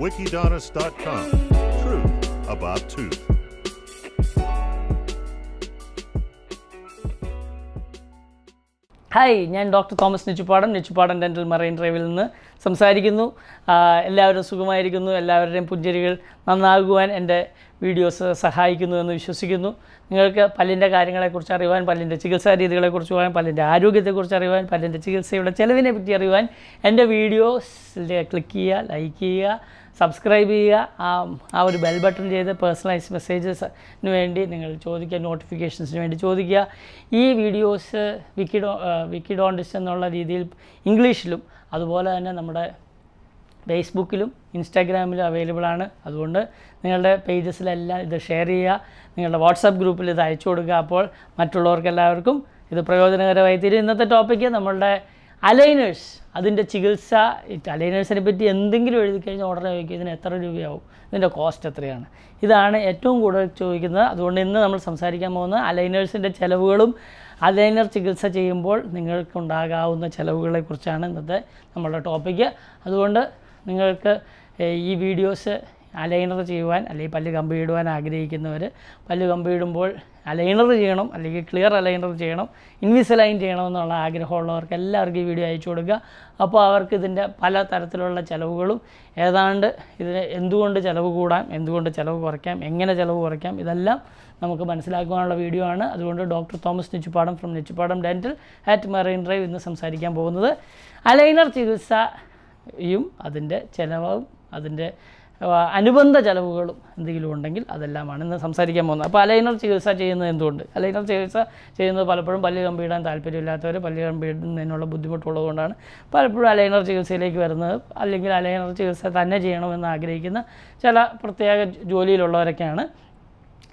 wikidonis.com. Truth about tooth. Hi ഞാൻ doctor Thomas Nechupadan Nechupadan dental marine ഡ്രൈവിൽ നിന്ന് സംസാരിക്കുന്നു എല്ലാവരും സുഖമായിരിക്കുന്നു എല്ലാവരുടെയും പുഞ്ചരികൾ നന്നാകുവാൻ എൻ്റെ വീഡിയോസ് സഹായിക്കുന്നു എന്ന് വിശ്വസിക്കുന്നു നിങ്ങൾക്ക് പല്ലിൻ്റെ കാര്യങ്ങളെക്കുറിച്ച് അറിയുവാൻ പല്ലിൻ്റെ ചികിത്സാ രീതികളെക്കുറിച്ച് അറിയാൻ പല്ലിൻ്റെ ആരോഗ്യത്തെക്കുറിച്ച് അറിയുവാൻ പല്ലിൻ്റെ ചികിത്സയുടെ ചിലവിനെ പറ്റി അറിയുവാൻ എൻ്റെ വീഡിയോസ് ക്ലിക്ക് ചെയ്യുക ലൈക്ക് ചെയ്യുക സബ്സ്ക്രൈബ് ചെയ്യുക ആ ആ ഒരു ബെൽ ബട്ടൺ ചെയ്ത് പേഴ്സണലൈസ് മെസ്സേജസിന് വേണ്ടി നിങ്ങൾ ചോദിക്കുക നോട്ടിഫിക്കേഷൻസിന് വേണ്ടി ചോദിക്കുക ഈ വീഡിയോസ് വിക്കിഡോ വിക്കിഡോണ്ടിസ് എന്നുള്ള രീതിയിൽ ഇംഗ്ലീഷിലും അതുപോലെ തന്നെ നമ്മുടെ ഫേസ്ബുക്കിലും ഇൻസ്റ്റാഗ്രാമിലും അവൈലബിൾ ആണ് അതുകൊണ്ട് നിങ്ങളുടെ പേജസിലെല്ലാം ഇത് ഷെയർ ചെയ്യുക നിങ്ങളുടെ വാട്സാപ്പ് ഗ്രൂപ്പിൽ ഇത് അയച്ചു കൊടുക്കുക അപ്പോൾ എല്ലാവർക്കും ഇത് പ്രയോജനകരമായി തീരും ഇന്നത്തെ ടോപ്പിക്ക് നമ്മളുടെ അലൈനേഴ്സ് അതിൻ്റെ ചികിത്സ അലൈനേഴ്സിനെ പറ്റി എന്തെങ്കിലും എഴുതി കഴിഞ്ഞാൽ ഉടനെ ചോദിക്കുക ഇതിന് എത്ര രൂപയാവും ഇതിൻ്റെ കോസ്റ്റ് എത്രയാണ് ഇതാണ് ഏറ്റവും കൂടുതൽ ചോദിക്കുന്നത് അതുകൊണ്ട് ഇന്ന് നമ്മൾ സംസാരിക്കാൻ പോകുന്നത് അലൈനേഴ്സിൻ്റെ ചിലവുകളും അലൈനർ ചികിത്സ ചെയ്യുമ്പോൾ നിങ്ങൾക്കുണ്ടാകാവുന്ന ചിലവുകളെക്കുറിച്ചാണ് ഇന്നത്തെ നമ്മളുടെ ടോപ്പിക്ക് അതുകൊണ്ട് നിങ്ങൾക്ക് ഈ വീഡിയോസ് അലൈനർ ചെയ്യുവാൻ അല്ലെങ്കിൽ പല്ല് കമ്പിയിടുവാൻ ആഗ്രഹിക്കുന്നവർ പല്ല് കമ്പിയിടുമ്പോൾ അലൈനർ ചെയ്യണം അല്ലെങ്കിൽ ക്ലിയർ അലൈനർ ചെയ്യണം ഇൻവിസലൈൻ ചെയ്യണമെന്നുള്ള ആഗ്രഹമുള്ളവർക്ക് എല്ലാവർക്കും ഈ വീഡിയോ അയച്ചു കൊടുക്കുക അപ്പോൾ അവർക്ക് ഇതിൻ്റെ പല തരത്തിലുള്ള ചിലവുകളും ഏതാണ്ട് ഇതിന് എന്തുകൊണ്ട് ചിലവ് കൂടാം എന്തുകൊണ്ട് ചിലവ് കുറയ്ക്കാം എങ്ങനെ ചിലവ് കുറയ്ക്കാം ഇതെല്ലാം നമുക്ക് മനസ്സിലാക്കുവാനുള്ള വീഡിയോ ആണ് അതുകൊണ്ട് doctor Thomas Nechupadam from Nechupadam dental at marine drive ഇന്ന് സംസാരിക്കാൻ പോകുന്നത് അലൈനർ ചികിത്സ യും അതിൻ്റെ ചിലവും അതിൻ്റെ അനുബന്ധ ചിലവുകളും എന്തെങ്കിലും ഉണ്ടെങ്കിൽ അതെല്ലാമാണ് ഇന്ന് സംസാരിക്കാൻ പോകുന്നത് അപ്പോൾ അലൈനർ ചികിത്സ ചെയ്യുന്നത് എന്തുകൊണ്ട് അലൈനർ ചികിത്സ ചെയ്യുന്നത് പലപ്പോഴും പല്ല് കമ്പിയിടാൻ താല്പര്യമില്ലാത്തവർ പല്ല് കമ്പിയിടുന്നതിനുള്ള ബുദ്ധിമുട്ടുള്ളതുകൊണ്ടാണ് പലപ്പോഴും അലൈനർ ചികിത്സയിലേക്ക് വരുന്നത് അല്ലെങ്കിൽ അലൈനർ ചികിത്സ തന്നെ ചെയ്യണമെന്ന് ആഗ്രഹിക്കുന്ന ചില പ്രത്യേക ജോലിയിലുള്ളവരൊക്കെയാണ്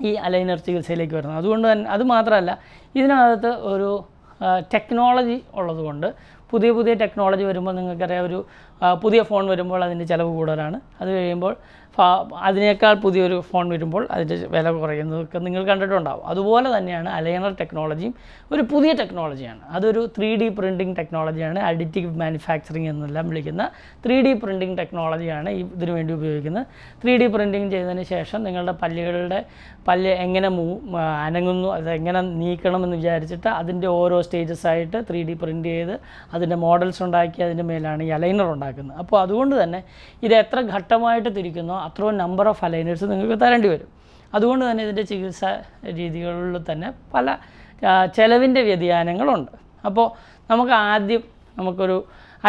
ഈ അലൈനർ ചികിത്സയിലേക്ക് വരുന്നത് അതുകൊണ്ട് തന്നെ അത് മാത്രമല്ല ഇതിനകത്ത് ഒരു ടെക്നോളജി ഉള്ളതുകൊണ്ട് പുതിയ പുതിയ ടെക്നോളജി വരുമ്പോൾ നിങ്ങൾക്കറിയാം ഒരു പുതിയ ഫോൺ വരുമ്പോൾ അതിൻ്റെ ചിലവ് കൂടുതലാണ് അത് കഴിയുമ്പോൾ അതിനേക്കാൾ പുതിയൊരു ഫോൺ വരുമ്പോൾ അതിൻ്റെ വില കുറയുന്നതൊക്കെ നിങ്ങൾ കണ്ടിട്ടുണ്ടാവും അതുപോലെ തന്നെയാണ് അലയണർ ടെക്നോളജിയും ഒരു പുതിയ ടെക്നോളജിയാണ് അതൊരു ത്രീ ഡി പ്രിൻറ്റിങ് ടെക്നോളജിയാണ് അഡിറ്റീവ് മാനുഫാക്ചറിങ് എന്നെല്ലാം വിളിക്കുന്ന ത്രീ ഡി പ്രിൻറ്റിങ് ടെക്നോളജിയാണ് ഇതിനു വേണ്ടി ഉപയോഗിക്കുന്നത് ത്രീ ഡി പ്രിൻറ്റിങ് ചെയ്തതിന് ശേഷം നിങ്ങളുടെ പല്ലുകളുടെ പല്ല് എങ്ങനെ മൂ അനങ്ങുന്നു അത് എങ്ങനെ നീക്കണമെന്ന് വിചാരിച്ചിട്ട് അതിൻ്റെ ഓരോ സ്റ്റേജസ് ആയിട്ട് ത്രീ ഡി പ്രിൻ്റ് ചെയ്ത് അതിൻ്റെ മോഡൽസ് ഉണ്ടാക്കി അതിൻ്റെ മേലാണ് ഈ അലൈനർ ഉണ്ടാക്കുന്നത് അപ്പോൾ അതുകൊണ്ട് തന്നെ ഇത് എത്ര ഘട്ടമായിട്ട് തിരിക്കുന്നു മാത്രവും നമ്പർ ഓഫ് അലൈനേഴ്സ് നിങ്ങൾക്ക് തരേണ്ടി വരും അതുകൊണ്ട് തന്നെ ഇതിൻ്റെ ചികിത്സാ രീതികളിൽ തന്നെ പല ചിലവിൻ്റെ വ്യതിയാനങ്ങളുണ്ട് അപ്പോൾ നമുക്ക് ആദ്യം നമുക്കൊരു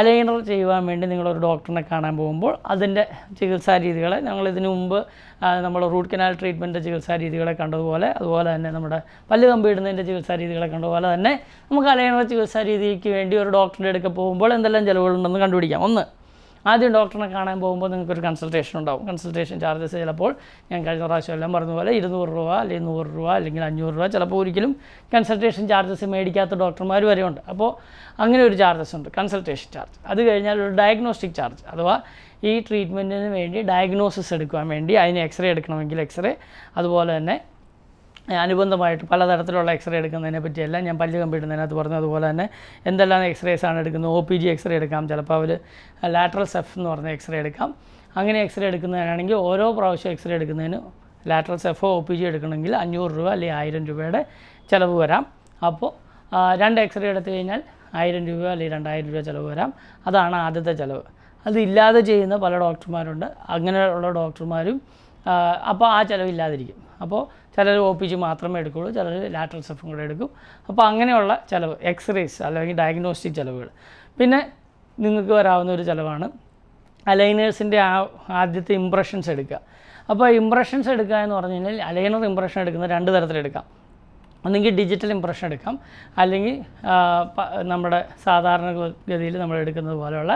അലൈനർ ചെയ്യുവാൻ വേണ്ടി നിങ്ങളൊരു ഡോക്ടറിനെ കാണാൻ പോകുമ്പോൾ അതിൻ്റെ ചികിത്സാ രീതികളെ ഞങ്ങൾ ഇതിനു മുമ്പ് നമ്മൾ റൂട്ട് കനാൽ ട്രീറ്റ്മെൻറ്റിൻ്റെ ചികിത്സാ രീതികളെ കണ്ടതുപോലെ അതുപോലെ തന്നെ നമ്മുടെ പല്ല് കമ്പിയിടുന്നതിൻ്റെ ചികിത്സാ രീതികളെ കണ്ടതുപോലെ തന്നെ നമുക്ക് അലൈനർ ചികിത്സാ രീതിക്ക് വേണ്ടി ഒരു ഡോക്ടറിൻ്റെ അടുക്ക പോകുമ്പോൾ എന്തെല്ലാം ചിലവുകളുണ്ടെന്ന് കണ്ടുപിടിക്കാം ഒന്ന് ആദ്യം ഡോക്ടറിനെ കാണാൻ പോകുമ്പോൾ നിങ്ങൾക്കൊരു കൺസൾട്ടേഷൻ ഉണ്ടാവും കൺസൾട്ടേഷൻ ചാർജസ് ചിലപ്പോൾ ഞാൻ കഴിഞ്ഞ പ്രാവശ്യം എല്ലാം പറഞ്ഞ പോലെ ഇരുന്നൂറ് രൂപ അല്ലെങ്കിൽ നൂറ് രൂപ അല്ലെങ്കിൽ അഞ്ഞൂറ് രൂപ ചിലപ്പോൾ ഒരിക്കലും കൺസൾട്ടേഷൻ ചാർജസ് മേടിക്കാത്ത ഡോക്ടർമാർ വരെ ഉണ്ട് അപ്പോൾ അങ്ങനെ ഒരു ചാർജസ് ഉണ്ട് കൺസൾട്ടേഷൻ ചാർജ് അത് കഴിഞ്ഞാൽ ഒരു ഡയഗ്നോസ്റ്റിക് ചാർജ് അഥവാ ഈ ട്രീറ്റ്മെൻറ്റിന് വേണ്ടി ഡയഗ്നോസിസ് എടുക്കാൻ വേണ്ടി അതിന് എക്സ്റേ എടുക്കണമെങ്കിൽ എക്സ്റേ അതുപോലെ തന്നെ അനുബന്ധമായിട്ട് പലതരത്തിലുള്ള എക്സ്റേ എടുക്കുന്നതിനെ പറ്റിയെല്ലാം ഞാൻ പല്ല് കമ്പിടുന്നതിനകത്ത് പറഞ്ഞതുപോലെ തന്നെ എന്തെല്ലാം ആണ് എടുക്കുന്നത് ഒ പി ജി എക്സ്റേ എടുക്കാം ചിലപ്പോൾ അവർ ലാറ്ററൽ സെഫ് എന്ന് പറഞ്ഞ എക്സ്റേ എടുക്കാം അങ്ങനെ എക്സ്റേ എടുക്കുന്നതിനാണെങ്കിൽ ഓരോ പ്രാവശ്യം എക്സ്റേ എടുക്കുന്നതിന് lateral ceph O P G എടുക്കണമെങ്കിൽ അഞ്ഞൂറ് രൂപ അല്ലെങ്കിൽ ആയിരം രൂപയുടെ ചിലവ് വരാം അപ്പോൾ രണ്ട് എക്സ്റേ എടുത്തു കഴിഞ്ഞാൽ ആയിരം രൂപ അല്ലെങ്കിൽ രണ്ടായിരം രൂപ ചിലവ് വരാം അതാണ് ആദ്യത്തെ ചിലവ് അതില്ലാതെ ചെയ്യുന്ന പല ഡോക്ടർമാരുണ്ട് അങ്ങനെയുള്ള ഡോക്ടർമാരും അപ്പോൾ ആ ചിലവില്ലാതിരിക്കും അപ്പോൾ ചിലർ ഒ പി ജി മാത്രമേ എടുക്കുകയുള്ളൂ ചിലർ ലാറ്ററൽ സെഫും കൂടെ എടുക്കും അപ്പോൾ അങ്ങനെയുള്ള ചിലവ് എക്സ്റേസ് അല്ലെങ്കിൽ ഡയഗ്നോസ്റ്റിക് ചിലവുകൾ പിന്നെ നിങ്ങൾക്ക് വരാവുന്ന ഒരു ചിലവാണ് അലൈനേഴ്സിൻ്റെ ആ ആദ്യത്തെ ഇംപ്രഷൻസ് എടുക്കുക അപ്പോൾ ഇംപ്രഷൻസ് എടുക്കുക എന്ന് പറഞ്ഞു കഴിഞ്ഞാൽ അലൈനർ ഇംപ്രഷൻ എടുക്കുന്ന രണ്ട് തരത്തിലെടുക്കാം ഒന്നെങ്കിൽ ഡിജിറ്റൽ ഇംപ്രഷൻ എടുക്കാം അല്ലെങ്കിൽ നമ്മുടെ സാധാരണ ഗതിയിൽ നമ്മൾ എടുക്കുന്നത് പോലെയുള്ള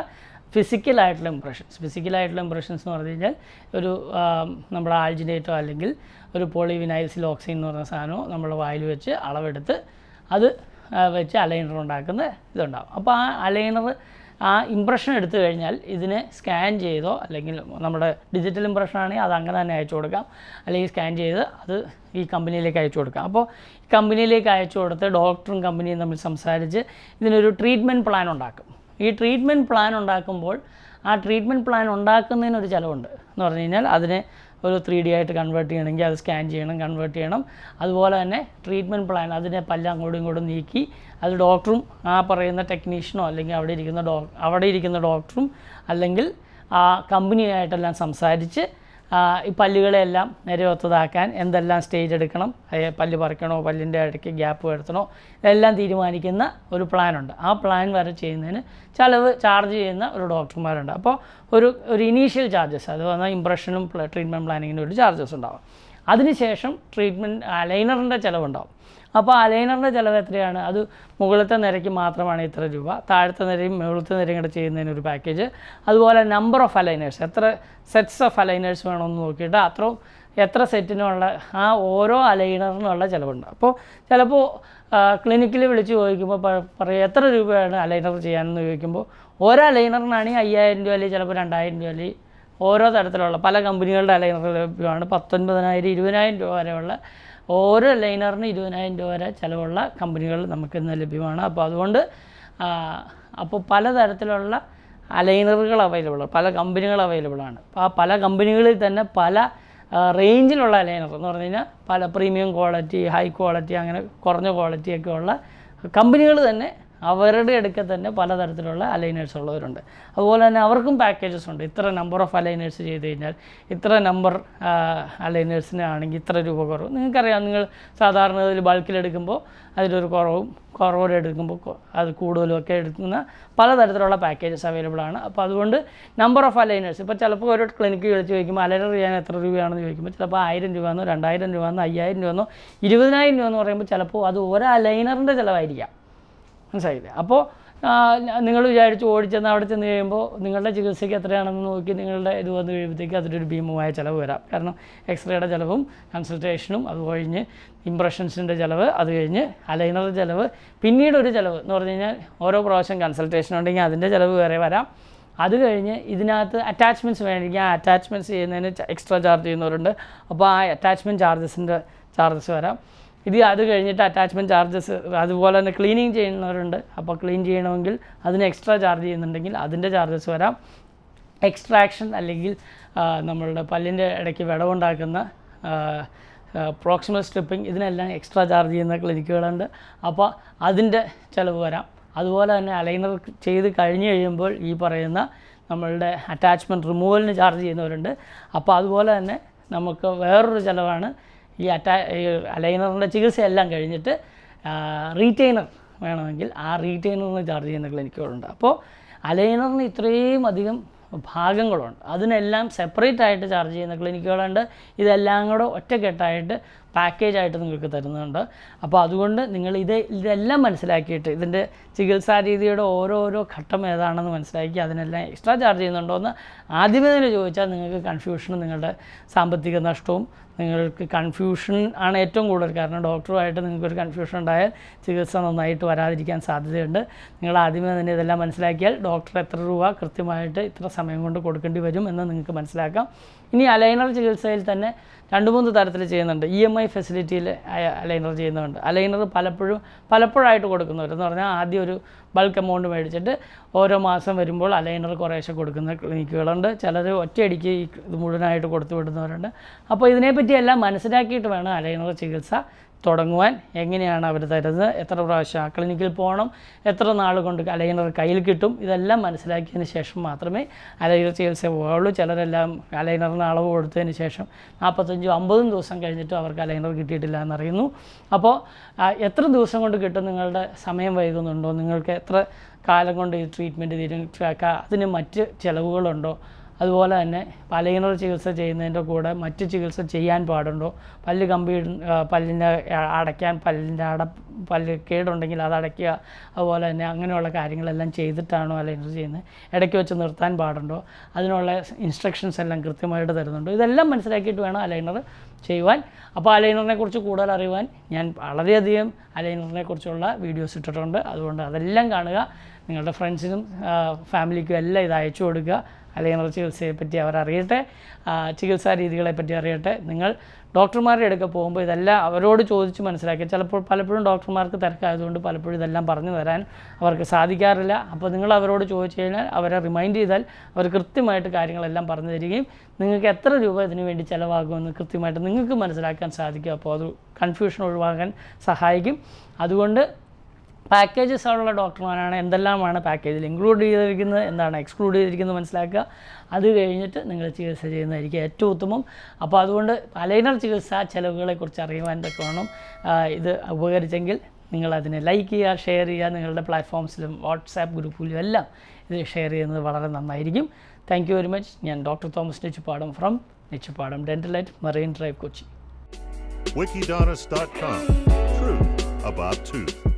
ഫിസിക്കലായിട്ടുള്ള ഇംപ്രഷൻസ് ഫിസിക്കലായിട്ടുള്ള ഇംപ്രഷൻസ് എന്ന് പറഞ്ഞു കഴിഞ്ഞാൽ ഒരു നമ്മുടെ ആൽജിനേറ്റോ അല്ലെങ്കിൽ ഒരു പോളിവിനൈൽ ഓക്സിജൻ എന്ന് പറഞ്ഞ സാധനമോ നമ്മുടെ വായിൽ വെച്ച് അളവെടുത്ത് അത് വെച്ച് അലൈനർ ഉണ്ടാക്കുന്ന ഇതുണ്ടാകും അപ്പോൾ ആ അലൈനർ ആ ഇംപ്രഷൻ എടുത്തു കഴിഞ്ഞാൽ ഇതിനെ സ്കാൻ ചെയ്തോ അല്ലെങ്കിൽ നമ്മുടെ ഡിജിറ്റൽ ഇംപ്രഷൻ ആണെങ്കിൽ അത് അങ്ങനെ തന്നെ അയച്ചു കൊടുക്കാം അല്ലെങ്കിൽ സ്കാൻ ചെയ്ത് അത് ഈ കമ്പനിയിലേക്ക് അയച്ചു കൊടുക്കാം അപ്പോൾ കമ്പനിയിലേക്ക് അയച്ചു കൊടുത്ത് ഡോക്ടറും കമ്പനിയും തമ്മിൽ സംസാരിച്ച് ഇതിനൊരു ട്രീറ്റ്മെൻറ്റ് പ്ലാൻ ഉണ്ടാക്കും ഈ ട്രീറ്റ്മെൻറ്റ് പ്ലാൻ ഉണ്ടാക്കുമ്പോൾ ആ ട്രീറ്റ്മെൻറ്റ് പ്ലാൻ ഉണ്ടാക്കുന്നതിനൊരു ചിലവുണ്ട് എന്ന് പറഞ്ഞു കഴിഞ്ഞാൽ അതിനെ ഒരു ത്രീ ഡി ആയിട്ട് കൺവേർട്ട് ചെയ്യണമെങ്കിൽ അത് സ്കാൻ ചെയ്യണം കൺവേർട്ട് ചെയ്യണം അതുപോലെ തന്നെ ട്രീറ്റ്മെൻറ്റ് പ്ലാൻ അതിനെ പല്ല അങ്ങോട്ടും ഇങ്ങോട്ടും നീക്കി അത് ഡോക്ടറും ആ പറയുന്ന ടെക്നീഷ്യനോ അല്ലെങ്കിൽ അവിടെ ഇരിക്കുന്ന ഡോ അവിടെ ഇരിക്കുന്ന ഡോക്ടറും അല്ലെങ്കിൽ ആ കമ്പനിയായിട്ടെല്ലാം സംസാരിച്ച് ഈ പല്ലുകളെല്ലാം നിരവത്തതാക്കാൻ എന്തെല്ലാം സ്റ്റേജ് എടുക്കണം പല്ല് പറിക്കണോ പല്ലിൻ്റെ ഇടയ്ക്ക് ഗ്യാപ്പ് വരുത്തണോ എല്ലാം തീരുമാനിക്കുന്ന ഒരു പ്ലാനുണ്ട് ആ പ്ലാൻ വരെ ചെയ്യുന്നതിന് ചിലവ് ചാർജ് ചെയ്യുന്ന ഒരു ഡോക്ടർമാരുണ്ട് അപ്പോൾ ഒരു ഒരു ഇനീഷ്യൽ ചാർജസ് അത് വന്നാൽ ഇംപ്രഷനും ട്രീറ്റ്മെൻറ്റ് പ്ലാനിങ്ങിൻ്റെ ഒരു ചാർജസ് ഉണ്ടാവും അതിനുശേഷം ട്രീറ്റ്മെൻറ്റ് ലൈനറിൻ്റെ ചിലവുണ്ടാവും അപ്പോൾ അലൈനറിൻ്റെ ചിലവ് എത്രയാണ് അത് മുകളിലത്തെ നിരയ്ക്ക് മാത്രമാണ് ഇത്ര രൂപ താഴത്തെ നിരയും മുകളിലത്തെ നിരയും കൂടെ ചെയ്യുന്നതിന് ഒരു പാക്കേജ് അതുപോലെ നമ്പർ ഓഫ് അലൈനേഴ്സ് എത്ര സെറ്റ്സ് ഓഫ് അലൈനേഴ്സ് വേണമെന്ന് നോക്കിയിട്ട് അത്രയും എത്ര സെറ്റിനുള്ള ആ ഓരോ അലൈനറിനുള്ള ചിലവുണ്ട് അപ്പോൾ ചിലപ്പോൾ ക്ലിനിക്കിൽ വിളിച്ച് ചോദിക്കുമ്പോൾ പറയും എത്ര രൂപയാണ് അലൈനർ ചെയ്യാനെന്ന് ചോദിക്കുമ്പോൾ ഓരോ അലൈനറിനാണെങ്കിൽ അയ്യായിരം രൂപ അല്ലെങ്കിൽ ചിലപ്പോൾ രണ്ടായിരം രൂപ അല്ലെങ്കിൽ ഓരോ തരത്തിലുള്ള പല കമ്പനികളുടെ അലൈനർ ലഭ്യമാണ് പത്തൊൻപതിനായിരം ഇരുപതിനായിരം രൂപ വരെയുള്ള ഓരോ ലൈനറിന് ഇരുപതിനായിരം രൂപ വരെ ചിലവുള്ള കമ്പനികൾ നമുക്കിന്ന് ലഭ്യമാണ് അപ്പോൾ അതുകൊണ്ട് അപ്പോൾ പലതരത്തിലുള്ള ലൈനറുകൾ അവൈലബിൾ പല കമ്പനികൾ അവൈലബിൾ ആണ് അപ്പോൾ ആ പല കമ്പനികളിൽ തന്നെ പല റേഞ്ചിലുള്ള ലൈനർ എന്ന് പറഞ്ഞു കഴിഞ്ഞാൽ പല പ്രീമിയം ക്വാളിറ്റി ഹൈ ക്വാളിറ്റി അങ്ങനെ കുറഞ്ഞ ക്വാളിറ്റിയൊക്കെ ഉള്ള കമ്പനികൾ തന്നെ അവരുടെ അടുക്കൽ തന്നെ പലതരത്തിലുള്ള അലൈനേഴ്സ് ഉള്ളവരുണ്ട് അതുപോലെ തന്നെ അവർക്കും പാക്കേജസ് ഉണ്ട് ഇത്ര നമ്പർ ഓഫ് അലൈനേഴ്സ് ചെയ്ത് കഴിഞ്ഞാൽ ഇത്ര നമ്പർ അലൈനേഴ്സിനാണെങ്കിൽ ഇത്ര രൂപ കുറവ് നിങ്ങൾക്കറിയാം നിങ്ങൾ സാധാരണ ഇതിൽ ബൾക്കിലെടുക്കുമ്പോൾ അതിലൊരു കുറവും കുറവോടെ എടുക്കുമ്പോൾ അത് കൂടുതലും ഒക്കെ എടുക്കുന്ന പലതരത്തിലുള്ള പാക്കേജസ് അവൈലബിൾ ആണ് അപ്പോൾ അതുകൊണ്ട് നമ്പർ ഓഫ് അലൈനേഴ്സ് ഇപ്പോൾ ചിലപ്പോൾ ഒരു ക്ലിനിക്ക് വിളിച്ച് ചോദിക്കുമ്പോൾ അലൈനർ ചെയ്യാൻ എത്ര രൂപയാണെന്ന് ചോദിക്കുമ്പോൾ ചിലപ്പോൾ ആയിരം രൂപയെന്നോ രണ്ടായിരം രൂപയെന്നോ അയ്യായിരം രൂപയെന്നോ ഇരുപതിനായിരം രൂപ എന്ന് പറയുമ്പോൾ ചിലപ്പോൾ അത് ഒരു അലൈനറിൻ്റെ ചിലവായിരിക്കാം മനസ്സിലായില്ലേ അപ്പോൾ നിങ്ങൾ വിചാരിച്ച് ഓടിച്ചെന്ന് അവിടെ ചെന്ന് കഴിയുമ്പോൾ നിങ്ങളുടെ ചികിത്സയ്ക്ക് എത്രയാണെന്ന് നോക്കി നിങ്ങളുടെ ഇത് വന്ന് കഴിയുമ്പോഴത്തേക്ക് അതിലൊരു ഭീമമായ ചിലവ് വരാം കാരണം എക്സ്റേയുടെ ചിലവും കൺസൾട്ടേഷനും അത് കഴിഞ്ഞ് ഇംപ്രഷൻസിൻ്റെ ചിലവ് അത് കഴിഞ്ഞ് അലൈനറുടെ ചിലവ് പിന്നീട് ഒരു ചിലവ് എന്ന് പറഞ്ഞു കഴിഞ്ഞാൽ ഓരോ പ്രാവശ്യം കൺസൾട്ടേഷൻ ഉണ്ടെങ്കിൽ അതിൻ്റെ ചിലവ് വേറെ വരാം അത് കഴിഞ്ഞ് ഇതിനകത്ത് അറ്റാച്ച്മെൻറ്റ്സ് വേണമെങ്കിൽ ആ അറ്റാച്ച്മെൻറ്റ്സ് ചെയ്യുന്നതിന് എക്സ്ട്രാ ചാർജ് ചെയ്യുന്നവരുണ്ട് അപ്പോൾ ആ അറ്റാച്ച്മെൻറ്റ് ചാർജസിൻ്റെ ചാർജസ് വരാം ഇത് അത് കഴിഞ്ഞിട്ട് അറ്റാച്ച്മെൻറ്റ് ചാർജസ് അതുപോലെ തന്നെ ക്ലീനിങ് ചെയ്യുന്നവരുണ്ട് അപ്പോൾ ക്ലീൻ ചെയ്യണമെങ്കിൽ അതിന് എക്സ്ട്രാ ചാർജ് ചെയ്യുന്നുണ്ടെങ്കിൽ അതിൻ്റെ ചാർജസ് വരാം എക്സ്ട്രാക്ഷൻ അല്ലെങ്കിൽ നമ്മളുടെ പല്ലിൻ്റെ ഇടയ്ക്ക് വിടവുണ്ടാക്കുന്ന പ്രോക്സിമൽ സ്ട്രിപ്പിംഗ് ഇതിനെല്ലാം എക്സ്ട്രാ ചാർജ് ചെയ്യുന്ന ക്ലിനിക്കുകളുണ്ട് അപ്പോൾ അതിൻ്റെ ചിലവ് വരാം അതുപോലെ തന്നെ അലൈനർ ചെയ്ത് കഴിഞ്ഞ് കഴിയുമ്പോൾ ഈ പറയുന്ന നമ്മളുടെ അറ്റാച്ച്മെൻറ്റ് റിമൂവലിന് ചാർജ് ചെയ്യുന്നവരുണ്ട് അപ്പോൾ അതുപോലെ തന്നെ നമുക്ക് വേറൊരു ചിലവാണ് ഈ അറ്റാ അലൈനറിൻ്റെ ചികിത്സയെല്ലാം കഴിഞ്ഞിട്ട് റീറ്റെയ്നർ വേണമെങ്കിൽ ആ റീറ്റെയ്നറിന് ചാർജ് ചെയ്യുന്ന ക്ലിനിക്കുകളുണ്ട് അപ്പോൾ അലൈനറിന് ഇത്രയും അധികം ഭാഗങ്ങളുണ്ട് അതിനെല്ലാം സെപ്പറേറ്റ് ആയിട്ട് ചാർജ് ചെയ്യുന്ന ക്ലിനിക്കുകളുണ്ട് ഇതെല്ലാം കൂടെ ഒറ്റക്കെട്ടായിട്ട് ആയിട്ട് നിങ്ങൾക്ക് തരുന്നുണ്ട് അപ്പോൾ അതുകൊണ്ട് നിങ്ങൾ ഇത് ഇതെല്ലാം മനസ്സിലാക്കിയിട്ട് ഇതിൻ്റെ ചികിത്സാ രീതിയുടെ ഓരോരോ ഘട്ടം ഏതാണെന്ന് മനസ്സിലാക്കി അതിനെല്ലാം എക്സ്ട്രാ ചാർജ് ചെയ്യുന്നുണ്ടോ എന്ന് ആദ്യമേ തന്നെ ചോദിച്ചാൽ നിങ്ങൾക്ക് കൺഫ്യൂഷനും നിങ്ങളുടെ സാമ്പത്തിക നഷ്ടവും നിങ്ങൾക്ക് കൺഫ്യൂഷൻ ആണ് ഏറ്റവും കൂടുതൽ കാരണം ഡോക്ടറുമായിട്ട് നിങ്ങൾക്കൊരു കൺഫ്യൂഷൻ ഉണ്ടായാൽ ചികിത്സ നന്നായിട്ട് വരാതിരിക്കാൻ സാധ്യതയുണ്ട് നിങ്ങൾ ആദ്യമേ തന്നെ ഇതെല്ലാം മനസ്സിലാക്കിയാൽ ഡോക്ടർ എത്ര രൂപ കൃത്യമായിട്ട് ഇത്ര സമയം കൊണ്ട് കൊടുക്കേണ്ടി വരും എന്ന് നിങ്ങൾക്ക് മനസ്സിലാക്കാം ഇനി അലൈനർ ചികിത്സയിൽ തന്നെ രണ്ട് മൂന്ന് തരത്തിൽ ചെയ്യുന്നുണ്ട് ഇ എം ഐ ഫെസിലിറ്റിയിൽ അലൈനർ ചെയ്യുന്നുണ്ട് അലൈനർ പലപ്പോഴും പലപ്പോഴായിട്ട് കൊടുക്കുന്നവരെന്ന് പറഞ്ഞാൽ ആദ്യം ഒരു ബൾക്ക് എമൗണ്ട് മേടിച്ചിട്ട് ഓരോ മാസം വരുമ്പോൾ അലൈനർ കുറേശ്ശെ കൊടുക്കുന്ന ക്ലിനിക്കുകളുണ്ട് ചിലർ ഒറ്റയടിക്ക് ഇത് മുഴുവനായിട്ട് കൊടുത്തു വിടുന്നവരുണ്ട് അപ്പോൾ ഇതിനെപ്പറ്റിയെല്ലാം മനസ്സിലാക്കിയിട്ട് വേണം അലൈനർ ചികിത്സ തുടങ്ങുവാൻ എങ്ങനെയാണ് അവർ തരുന്നത് എത്ര പ്രാവശ്യം ആ ക്ലിനിക്കിൽ പോകണം എത്ര നാൾ കൊണ്ട് അലൈനർ കയ്യിൽ കിട്ടും ഇതെല്ലാം മനസ്സിലാക്കിയതിന് ശേഷം മാത്രമേ അലൈനർ ചികിത്സ പോകുള്ളൂ ചിലരെല്ലാം അലൈനറിന് അളവ് കൊടുത്തതിന് ശേഷം നാൽപ്പത്തഞ്ചും അമ്പതും ദിവസം കഴിഞ്ഞിട്ട് അവർക്ക് അലൈനർ കിട്ടിയിട്ടില്ല എന്നറിയുന്നു അപ്പോൾ എത്ര ദിവസം കൊണ്ട് കിട്ടും നിങ്ങളുടെ സമയം വൈകുന്നുണ്ടോ നിങ്ങൾക്ക് എത്ര കാലം കൊണ്ട് ഈ ട്രീറ്റ്മെൻറ്റ് തീരും അതിന് മറ്റ് ചിലവുകളുണ്ടോ അതുപോലെ തന്നെ പലയിനർ ചികിത്സ ചെയ്യുന്നതിൻ്റെ കൂടെ മറ്റ് ചികിത്സ ചെയ്യാൻ പാടുണ്ടോ പല്ല് കമ്പി പല്ലിൻ്റെ അടയ്ക്കാൻ പല്ലിൻ്റെ അട പല്ല് കേടുണ്ടെങ്കിൽ അത് അടയ്ക്കുക അതുപോലെ തന്നെ അങ്ങനെയുള്ള കാര്യങ്ങളെല്ലാം ചെയ്തിട്ടാണോ അലൈനർ ചെയ്യുന്നത് ഇടയ്ക്ക് വെച്ച് നിർത്താൻ പാടുണ്ടോ അതിനുള്ള ഇൻസ്ട്രക്ഷൻസ് എല്ലാം കൃത്യമായിട്ട് തരുന്നുണ്ടോ ഇതെല്ലാം മനസ്സിലാക്കിയിട്ട് വേണം അലൈനർ ചെയ്യുവാൻ അപ്പോൾ അലൈനറിനെ കുറിച്ച് കൂടുതൽ അറിയുവാൻ ഞാൻ വളരെയധികം അലൈനറിനെ കുറിച്ചുള്ള വീഡിയോസ് ഇട്ടിട്ടുണ്ട് അതുകൊണ്ട് അതെല്ലാം കാണുക നിങ്ങളുടെ ഫ്രണ്ട്സിനും ഫാമിലിക്കും എല്ലാം ഇത് അയച്ചു കൊടുക്കുക അല്ലെങ്കിൽ ചികിത്സയെപ്പറ്റി അവർ അറിയട്ടെ ചികിത്സാ രീതികളെപ്പറ്റി അറിയട്ടെ നിങ്ങൾ ഡോക്ടർമാരുടെ അടുക്ക പോകുമ്പോൾ ഇതെല്ലാം അവരോട് ചോദിച്ച് മനസ്സിലാക്കി ചിലപ്പോൾ പലപ്പോഴും ഡോക്ടർമാർക്ക് തിരക്കായതുകൊണ്ട് പലപ്പോഴും ഇതെല്ലാം പറഞ്ഞു തരാൻ അവർക്ക് സാധിക്കാറില്ല അപ്പോൾ നിങ്ങൾ അവരോട് ചോദിച്ചു കഴിഞ്ഞാൽ അവരെ റിമൈൻഡ് ചെയ്താൽ അവർ കൃത്യമായിട്ട് കാര്യങ്ങളെല്ലാം പറഞ്ഞു തരികയും നിങ്ങൾക്ക് എത്ര രൂപ ഇതിനു വേണ്ടി ചിലവാകുമെന്ന് കൃത്യമായിട്ട് നിങ്ങൾക്ക് മനസ്സിലാക്കാൻ സാധിക്കും അപ്പോൾ അത് കൺഫ്യൂഷൻ ഒഴിവാക്കാൻ സഹായിക്കും അതുകൊണ്ട് പാക്കേജസ് ഉള്ള ഡോക്ടർമാരാണ് എന്തെല്ലാമാണ് പാക്കേജിൽ ഇൻക്ലൂഡ് ചെയ്തിരിക്കുന്നത് എന്താണ് എക്സ്ക്ലൂഡ് ചെയ്തിരിക്കുന്നത് മനസ്സിലാക്കുക അത് കഴിഞ്ഞിട്ട് നിങ്ങൾ ചികിത്സ ചെയ്യുന്നതായിരിക്കും ഏറ്റവും ഉത്തമം അപ്പോൾ അതുകൊണ്ട് അലൈനർ ചികിത്സാ ചിലവുകളെക്കുറിച്ച് അറിയുവാൻ വേണം ഇത് ഉപകരിച്ചെങ്കിൽ നിങ്ങളതിനെ ലൈക്ക് ചെയ്യുക ഷെയർ ചെയ്യുക നിങ്ങളുടെ പ്ലാറ്റ്ഫോംസിലും വാട്സാപ്പ് ഗ്രൂപ്പിലും എല്ലാം ഇത് ഷെയർ ചെയ്യുന്നത് വളരെ നന്നായിരിക്കും താങ്ക് വെരി മച്ച് ഞാൻ doctor Thomas Nechupadam from Nechupadam dental at marine drive Kochi about tooth.